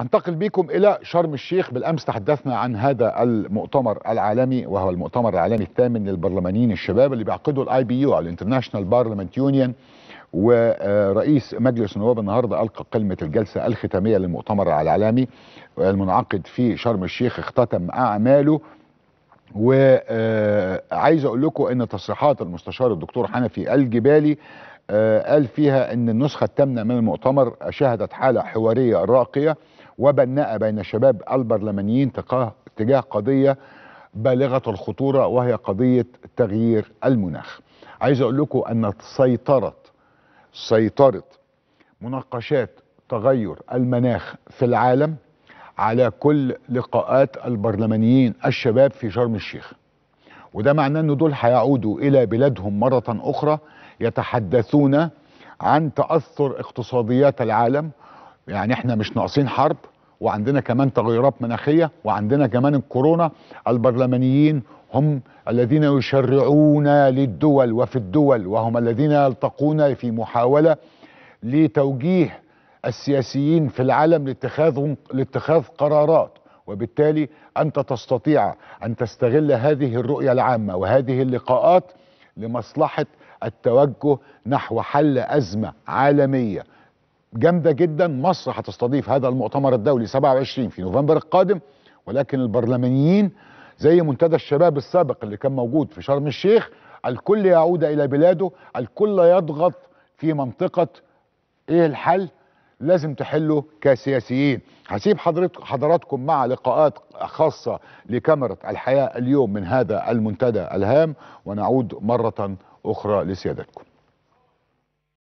هنتقل بيكم إلى شرم الشيخ بالأمس تحدثنا عن هذا المؤتمر العالمي وهو المؤتمر العالمي الثامن للبرلمانيين الشباب اللي بيعقده الاي بي يو الانترناشنال بارلمنت يونيون ورئيس مجلس النواب النهارده القى قمه الجلسه الختاميه للمؤتمر العالمي المنعقد في شرم الشيخ اختتم اعماله وعايز اقول لكم ان تصريحات المستشار الدكتور حنفي الجبالي آه، قال فيها ان النسخه الثامنه من المؤتمر شهدت حاله حواريه راقيه وبناء بين الشباب البرلمانيين تجاه قضية بالغة الخطورة وهي قضية تغيير المناخ عايز أقول لكم أن سيطرة سيطرة مناقشات تغير المناخ في العالم على كل لقاءات البرلمانيين الشباب في شرم الشيخ وده معناه ان دول هيعودوا الى بلادهم مره اخرى يتحدثون عن تاثر اقتصاديات العالم يعني احنا مش ناقصين حرب وعندنا كمان تغيرات مناخيه وعندنا كمان الكورونا البرلمانيين هم الذين يشرعون للدول وفي الدول وهم الذين يلتقون في محاوله لتوجيه السياسيين في العالم لاتخاذ لاتخاذ قرارات وبالتالي انت تستطيع ان تستغل هذه الرؤيه العامه وهذه اللقاءات لمصلحه التوجه نحو حل ازمه عالميه جامدة جدا مصر هتستضيف هذا المؤتمر الدولي 27 في نوفمبر القادم ولكن البرلمانيين زي منتدى الشباب السابق اللي كان موجود في شرم الشيخ الكل يعود إلى بلاده الكل يضغط في منطقة إيه الحل لازم تحله كسياسيين هسيب حضراتكم مع لقاءات خاصة لكاميرا الحياة اليوم من هذا المنتدى الهام ونعود مرة أخرى لسيادتكم